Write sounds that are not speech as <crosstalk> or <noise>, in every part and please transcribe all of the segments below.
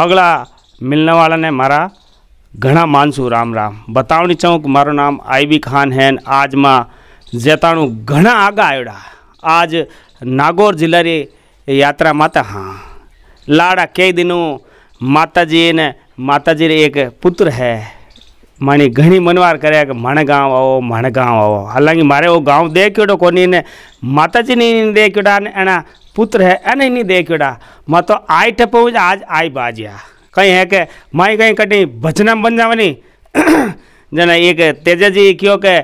हगला मिलने वाला ने मारा घना मानसू राम राम बतावनी चौंक मारो नाम आईबी खान है आज मां जेताणु घना आगा आयोड़ा आज नागौर जिले री यात्रा माता हाँ लाड़ा कई दिनों माता जी ने माता जी एक पुत्र है मानी घनी मनवार कर मण गाँव आओ मण गाँव आओ हालांकि मारे वो गाँव देखो को माता जी ने देखा एना पुत्र है ए नहीं देखा देख मैं तो आई टे आज आई बाजिया कहीं है के माई कहीं कटी भजना बन जावनी <clears throat> जना एक तेजा जी क्यों के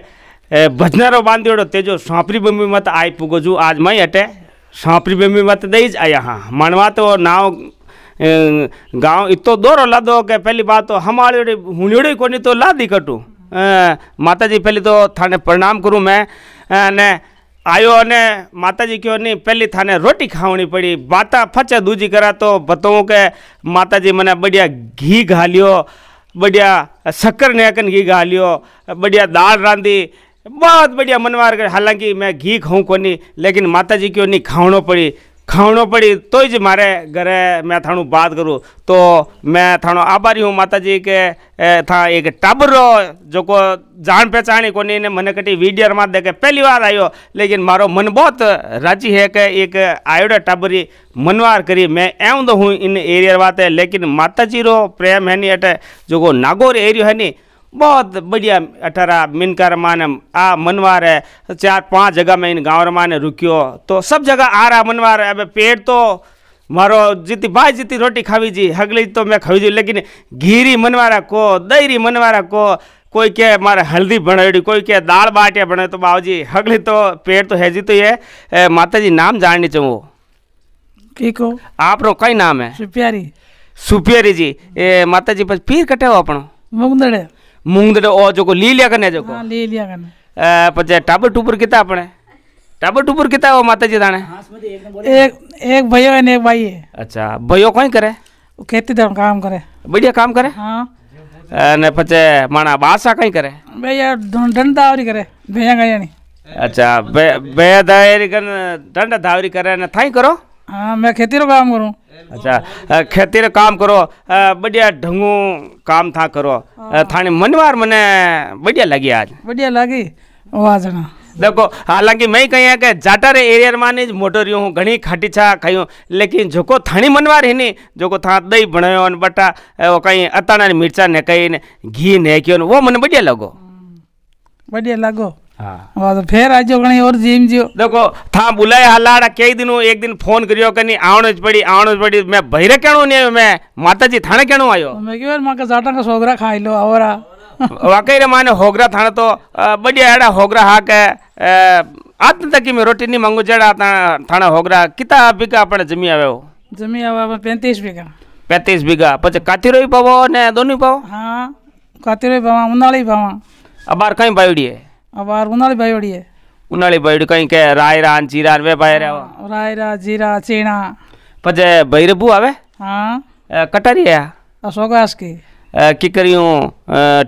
भजनारो बांधी ओडो तेजो सांपरी बम्बी मत आई पुगो आज माई अटे सांपरी बम्बी मत दईज आया हाँ मनवा तो नाव गांव इतो दोरो लादो के पहली बात तो हमारे हुनियोड़ी को तो लादी कटू माता जी पहले तो थाने प्रणाम करूँ मैं ने આવ્યો અને માતાજી કહેવાની પહેલી થાને રોટી ખાવણી પડી બાતા ફચે દૂજી કરા તો બતાવું કે માતાજી મને બઢિયા ઘી ઘાલ્યો બઢિયા શક્કર નેકન ઘી ઘાલ્યો બઢિया दाल રાંધી बहुत बढ़िया मनवार कर हालांकि मैं घी खाऊं को नहीं लेकिन माता जी क्यों नहीं खावनो पड़ी ખાવણો પડી તોય જ મારે ઘરે મેં થાણું વાત કરું તો મેં થાણો આભારી હું માતાજી કે થા એક ટાબરો જોકો જાણ પહેચાણી કોની ને મને કટી વિડિયરમાં દે કે પહેલી વાર આવ્યો લેકિન મારો મન બહોત રાજી હે કે એક આયોડા ટાબરી મનવાર કરી મેં એમ તો હું ઇન એરિયર વાત હે લેકિન માતાજી રો પ્રેમ હેની અટે જોકો નાગોર એરિયો હેની बहुत बढ़िया अठारह मिन का आ मनवार है चार पांच जगह में इन गाँव रमान रुकियो तो सब जगह आ रहा मनवार है अब पेड़ तो मारो जीती भाई जीती रोटी खावी जी हगली तो मैं खावी जी लेकिन घीरी मनवारा को दही मनवारा को कोई कहे मारे हल्दी बनेड़ी कोई कहे दाल बाटिया बने तो बाबू जी हगली तो पेड़ तो है जी तो ये माता जी नाम जाननी चाहूँ को आप रो कई नाम है सुपियारी सुपियारी जी ए माता जी पीर फिर कटे हो अपनो मुंगदड़े मूंग दड़े तो ओ जो को ली लिया कने जो को हां ले लिया कने पजे टाबर टूपर किता अपने टाबर टूपर किता ओ जी दाने हाँ, तो एक एक भयो है एक भाई है अच्छा भयो कोई करे खेती धर्म काम करे बढ़िया काम करे हां ने पचे माना बासा कई करे भैया डंडा और करे भैया गया नहीं अच्छा भैया दायरी कन डंडा धावरी करे ने थाई करो हां मैं खेती रो काम करूं अच्छा खेतीर काम करो बढ़िया ढंगू काम था करो हाँ। थाने मनवार मने बढ़िया लगी आज बढ़िया लगी आवाज ना देखो हालांकि मैं कही है कि जाटर एरिया में नहीं मोटो रियो खाटी छा खाई लेकिन जोको थानी मनवार ही नहीं जोको था दही बनायो बटा वो कहीं अताना मिर्चा ने कहीं घी ने क्यों वो मन बढ़िया लगो बढ़िया लगो हाँ तो फिर आज और जीम जियो देखो था बुलाए हलाड़ा कई दिन एक दिन फोन करियो कनी आवणो पड़ी आवणो पड़ी मैं भैरे केणो आयो मैं माता जी थाने केणो आयो तो मैं केवर का जाटा का सोगरा खाई लो आवरा <laughs> वाकई रे माने होगरा थाने तो बढ़िया एड़ा होगरा हाक आज तक मैं रोटी नहीं मांगू जड़ा थाना होगरा किता बिका अपने जमी आवे हो जमी आवे 35 बीघा पैंतीस बीघा पचे काती ही पावो ने दोनों पावो हाँ काती ही पावा उनाली पावा अबार बार कहीं पावड़ी है अब आर उनाली भाई बड़ी है उनाली भाई डू कहीं के राय रान चीरान वे भाई रहा वो हाँ, राय रा चीरा चीना पजे रबू आवे हाँ कटरी है अशोक आज की की करियो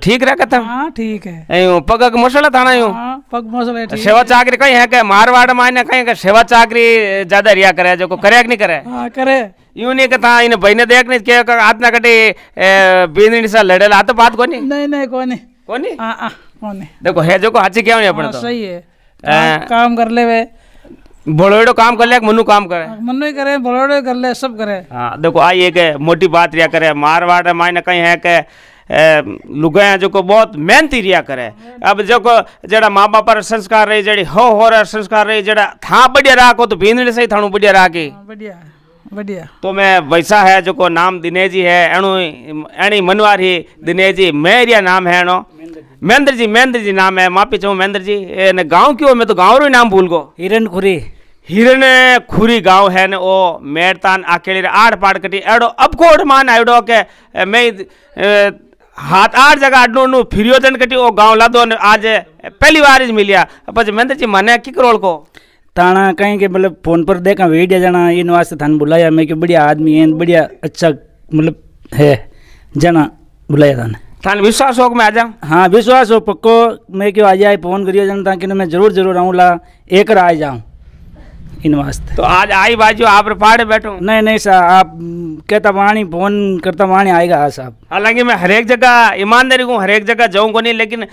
ठीक रह कथम हाँ ठीक है एयो हाँ, पग मसला थाना यो हां पग मसला ठीक सेवा चाकरी कहीं है के मारवाड़ मायने कहीं के सेवा चाकरी ज्यादा रिया करे जो को करे नहीं करे हाँ करे यूं नहीं कथा इन भाई ने देख नहीं क्या कर आत्मा कटे बींदनी निशा लड़े तो बात कोनी नहीं नहीं कोनी कोनी हाँ हाँ देखो है जो को हाची क्या नहीं अपने हाँ, तो सही है काम, कर ले वे बड़ोड़ो काम कर ले मनु काम करे हाँ, मनु ही करे बड़ोड़ो कर ले सब करे हाँ देखो आई एक मोटी बात रिया करे मारवाड़ मायने कहीं है के लुगाया जो को बहुत मेहनती रिया करे अब जो को जड़ा माँ बाप पर संस्कार रही जड़ी हो हो रहा संस्कार रही जड़ा था बढ़िया राखो तो भीनड़े सही ही थानू बढ़िया राखी हाँ, बढ़िया बढ़िया तो मैं वैसा है जो को नाम दिनेश जी है एणु एणी मनवारी दिनेश जी मेरिया नाम है एनो महेंद्र जी महेंद्र जी नाम है माफी चाहूँ महेंद्र जी ने गाँव क्यों मैं तो गाँव रो नाम भूल गो हिरन खुरी हिरन खुरी गाँव है ने ओ मेरतान अकेले आड़ पाड़ कटी एडो अब को मान आयोडो के मैं हाथ आठ जगह आडनो नु फिरियो जन कटी ओ गाँव लादो ने आज पहली बार ही मिलिया पछ महेंद्र जी मने की करोड़ को ताना कहीं के मतलब फोन पर देखा वीडियो जाना इन वास्ते थान बुलाया मैं कि बढ़िया आदमी है बढ़िया अच्छा मतलब है जाना बुलाया थाने थाने विश्वास हो मैं आ जाऊँ हाँ विश्वास हो पक्को मैं क्यों आ जाए फोन करिए जन ताकि मैं जरूर जरूर आऊँगा एक आ जाऊँ इन वास्ते तो आज आई बाजू आप रिपाड़े बैठो नहीं नहीं सर आप कहता वाणी फोन करता वाणी आएगा साहब हालांकि मैं हरेक जगह ईमानदारी हूँ हरेक जगह जाऊँ को नहीं लेकिन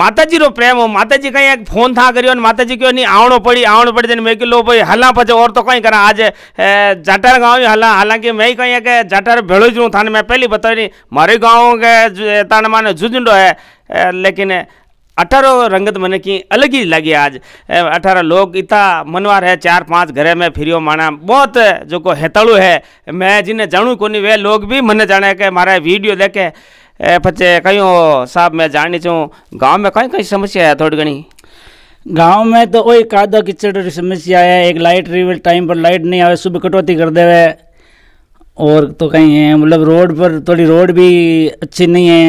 माता जी रो प्रेम हो माता जी कहीं एक फोन था करियो माता जी क्यों नहीं आवड़ो पड़ी आवड़ो पड़ी जन मैं कि लो भाई हला पचे और तो कहीं करा आज जटर गाँव ही हला हालांकि मैं ही कहीं एक जाटार भेड़ो जू था मैं पहली बता नहीं मारे गाँव के तान माने झुझुंडो है लेकिन अठारह रंगत मैंने की अलग ही लगी आज अठारह लोग इतना मनवार है चार पांच घरे में फिरियो माना बहुत जो को हेतड़ू है मैं जिन्हें जानू को नहीं वे लोग भी मन जाने के मारा वीडियो देखे पचे कहीं साहब मैं जाननी चाहूँ गाँव में कहीं कहीं समस्या है थोड़ी घनी गांव में तो वही कादा किचड़ की समस्या है एक लाइट रिवल टाइम पर लाइट नहीं आवे सुबह कटौती कर देवे और तो कहीं है मतलब रोड पर थोड़ी रोड भी अच्छी नहीं है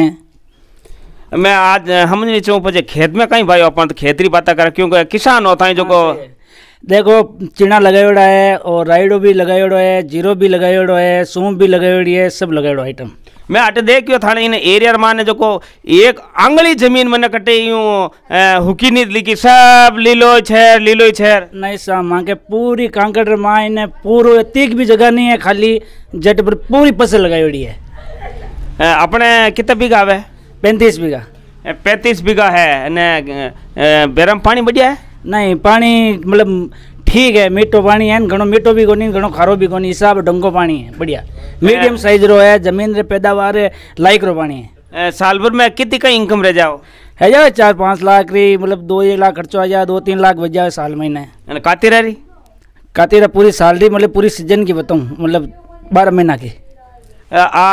मैं आज हम नहीं पे खेत में कहीं भाई अपन तो खेत री बात कर क्योंकि किसान होता है जो को हाँ देखो चिड़ा लगायोड़ा है और राइडो भी लगायोड़ो है जीरो भी लगायोड़ो है सूम भी लगायोड़ी है सब लगायोड़ो आइटम मैं देख क्यों था इन एरिया माने जो को एक आंगली जमीन मने कटे यूं हुकी नहीं लिखी सब लीलो छेर लीलो छेर नहीं सा मां के पूरी कांकड़ माँ इन्हें पूरे तीख भी जगह नहीं है खाली जट पर पूरी फसल हुई है अपने कितने बीघा है पैंतीस बीघा पैंतीस बीघा है बेरम पानी बढ़िया है नहीं पानी मतलब ठीक है मीठो पानी है घो मीठो भी कोनी घो खारो भी कोनी हिसाब डंगो पानी है बढ़िया मीडियम साइज रो है जमीन रे पैदावार है लाइक रो पानी है साल भर में कितनी का इनकम रह जाओ है जाओ चार पाँच लाख री मतलब दो एक लाख खर्चो आ जाए दो तीन लाख बच जाए साल महीने काती रह रही काती रह पूरी साल रही मतलब पूरी सीजन की बताऊँ मतलब बारह महीना की आ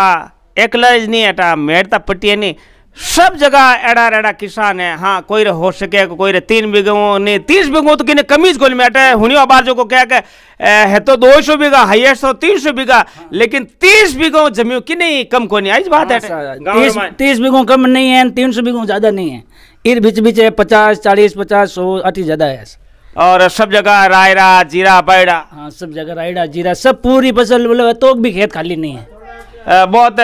एकला नहीं हटा मेहरता पट्टी नहीं सब जगह एड़ा रेड़ा किसान है हाँ कोई रे हो सके कोई रे तीन बीघों ने तीस बिगो तो किने कमीज गोल में अटे हुनियो बार जो को कह के है तो दो सौ बीघा हाइएस्ट तो तीन सौ बीघा लेकिन तीस बीघा जमीन की नहीं कम को नहीं आई बात है हाँ, तीस, तीस कम नहीं है तीन सौ बीघों ज्यादा नहीं है इर बीच बीच है पचास चालीस पचास सौ अति ज्यादा है और सब जगह रायरा जीरा बायड़ा हाँ सब जगह रायड़ा जीरा सब पूरी फसल मतलब तो भी खेत खाली नहीं है बहुत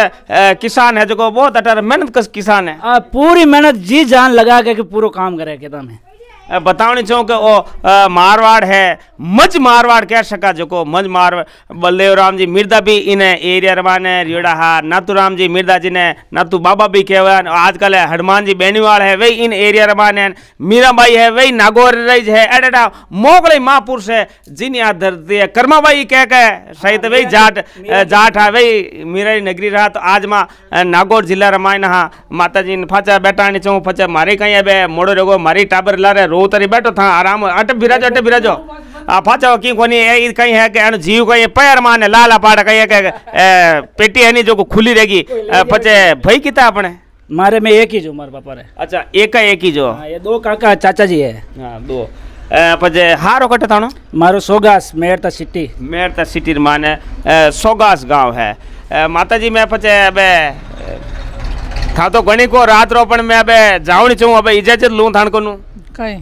किसान है जो बहुत अटर मेहनत किसान है पूरी मेहनत जी जान लगा के पूरा काम करे एकदम है बतावनी चाहूँ कि ओ मारवाड़ है मज मारवाड़ कह सका जो मज मारवाड़ बलदेव राम जी मिर्दा भी इन एरिया है रियोड़ा हा नातू राम जी मिर्दा जी ने नातू बाबा भी कह आजकल है हनुमान जी बेनीवाल है वही इन एरिया रवान है मीराबाई है वही नागौर रईज है एडेटा मोगले महापुरुष है जिन याद धरती है कर्माबाई कह के तो वही जाट जाट है वही मीरा नगरी रहा तो आज माँ नागौर जिला रमायन हा माता जी ने फाचा बैठा नहीं चाहूँ फाचा मारे कहीं मोड़ो रहो मारी टाबर ला रहे बैठो રોતરી બેઠો થા આરામ અટે બિરાજો અટે બિરાજો આ પાછો કી કોની એ કઈ હે કે એનો જીવ કઈ પેર માને લાલા के કઈ કે પેટી जो को खुली રહેગી पचे भई किता अपने मारे में एक ही जो मार पापा रे अच्छा एक का एक ही जो हां ये दो काका चाचा जी है हां दो पजे हारो कटे थानो मारो सोगास मेरता सिटी मेरता सिटी माने सोगास गांव है माताजी मैं पचे बे था तो घणी को रात रो पण मैं अबे जावणी छू अबे इजाजत लू थाण कोनु कई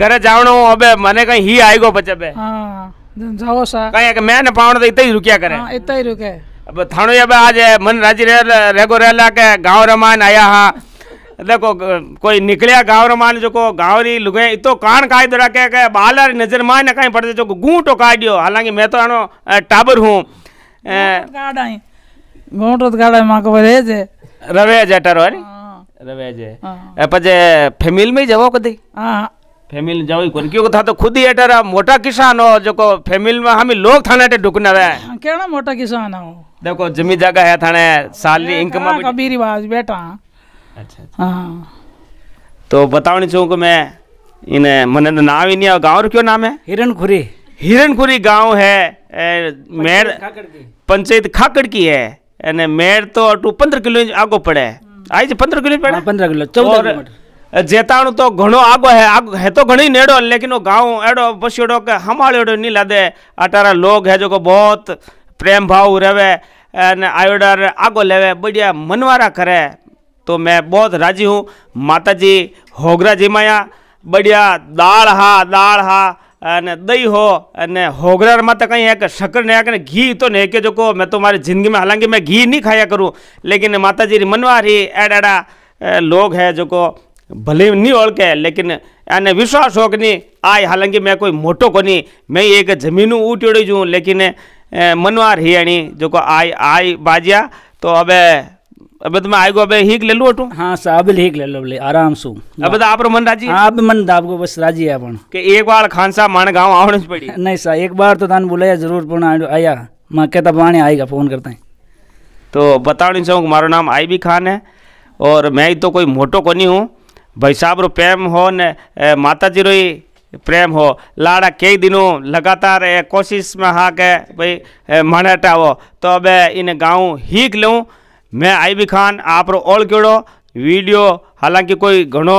घरे जावणो अबे मने कई ही आईगो पचे बे हां जाओ सा कई के मैं ने पावण तो इतई रुकिया करे हां इतई रुके अब थाणो अबे आज मन राजी रे रेगो रेला के गांव रमान आया हा એટલે કોઈ નીકળ્યા ગાવરમાન જો કો ગાવરી લુગે એ તો કાણ કાયદો રાખે કે બાલારી નજરમાં ને કાંઈ પડશે જો ગૂંટો કાઢ્યો હાલાંકી મેં તો આનો ટાબર હું ગાડાઈ ગૂંટો ગાડાઈ માં ખબર એ છે रवे अजय રવે જટારો ને રવે જે પછી ફેમિલી માં જવો કદી હા फैमिली जाओ कोन क्यों था तो खुद ही एटारा मोटा किसान हो जो को फैमिली में हम लोग थाने टे ढुकने वे हाँ, केना मोटा किसान हो देखो जमी जगह है थाने साली इनकम में कभी रिवाज बेटा अच्छा, अच्छा। हां तो बतावनी चाहूं को मैं इन मने तो नाम ही नहीं है गांव क्यों नाम है हिरणखुरी हिरणखुरी गांव है मेर पंचायत खाकड़ की है અને तो તો पंद्रह પંદર आगो पड़े आई जी पंद्रह किलो पड़े પડે પંદર કિલો ચૌદ જેતાણું તો ઘણો આગો હે હે तो ઘણી નેડો लेकिन वो गाँव एडो पछिड़ो के हमाड़ो नहीं लादे अटारा लोग है जो को बहुत प्रेम भाव रहे आयोडर आगो लेवे बढ़िया मनवारा करे तो मैं बहुत राजी हूँ माता जी होगरा जी माया बढ़िया दाल हा दाल हा અને દઈ હો અને હોગરાર માતા કઈ એક સકર ને કે ઘી તો ને કે જો મે તો મારી જિંદગી મે હાલંગી મે ઘી ન ખાયા કરો લેકિન માતાજી રી મનવાર હે એડાડા લોગ હે જોકો ભલે નહિ ઓળકે લેકિન એને વિશ્વાસ હો કે ની આ હાલંગી મે કોઈ મોટો કોની મે એક જમીન ઊટડે જો લેકિન મનવાર હે આની જોકો આઈ આઈ બાજ્યા તો અબે अबे तो मैं आएगो अब हीक ले लूं अटू हाँ, साहब साबिल हीक ले लो ले आराम सु अबे तो आप रो मन राजी आप हाँ, मन दाब को बस राजी है अपन के एक बार खान साहब मान गांव आवण पड़ी नहीं सा एक बार तो थान बुलाया जरूर पण आया मां तब पानी आएगा फोन करते हैं तो बतावनी चाहूँ मारो नाम आई भी खान है और मैं तो कोई मोटो कोनी हूँ भाई साहब रो प्रेम हो ने माता जी रो प्रेम हो लाड़ा कई दिनों लगातार कोशिश में हाँ के भाई मणटावो तो अब इन गाँव हीक लूँ મેં આઈબી ખાન આપણો ઓળખ્યો વિડીયો कोई કોઈ ઘણો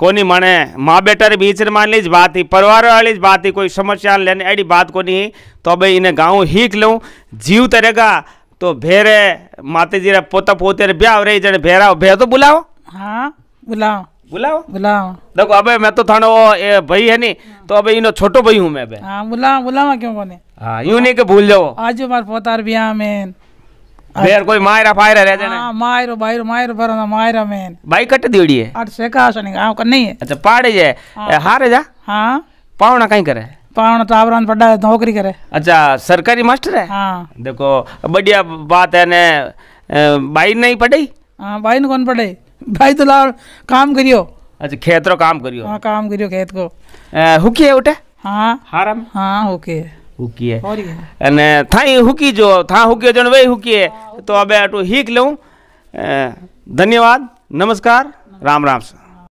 કોની મને મા બેટર બીચર માનલી જ વાત ही परिवार वाली बात ही कोई समस्या लेने ऐडी बात को नहीं तो भाई इन्हें गाँव हीक लूँ जीव तरेगा तो, तो भेरे माता जी पोता पोते ब्याह रही जड़े भेरा भे तो बुलाओ हाँ बुलाओ बुलाओ बुलाओ देखो अबे मैं तो थानो वो भाई है नी तो अबे इनो छोटो भाई हूँ मैं बे हाँ बुलाओ बुलावा क्यों कोने हाँ यूं नहीं के भूल जाओ आज हमारे पोतार ब्याह में ಬೇರೆ कोई मायरा फायरा रह છે हां मायरो भाईरो मायरो માયરો ભરવાનો માયરા મેન બાઈ કટ દેડી હે આટ સેકા છે ને આવ કર નહીં અચ્છા પાડે છે હારે જા હા પાવણા કઈ કરે पावन तावरान पड़ा है नौकरी करे अच्छा सरकारी मास्टर है हां देखो बढ़िया बात है ने भाई नहीं पढ़ाई हां भाई ने कौन पढ़ाई भाई तो ला काम करियो अच्छा खेत रो काम करियो हां काम करियो खेत को हुकी है उठे हां हारम हां हुकी है હુકીએ અને થાઈ હુકી જો થા હુકી જણ વે હુકીએ તો હવે આટલું હીક લઉં ધન્યવાદ નમસ્કાર રામ રામ સર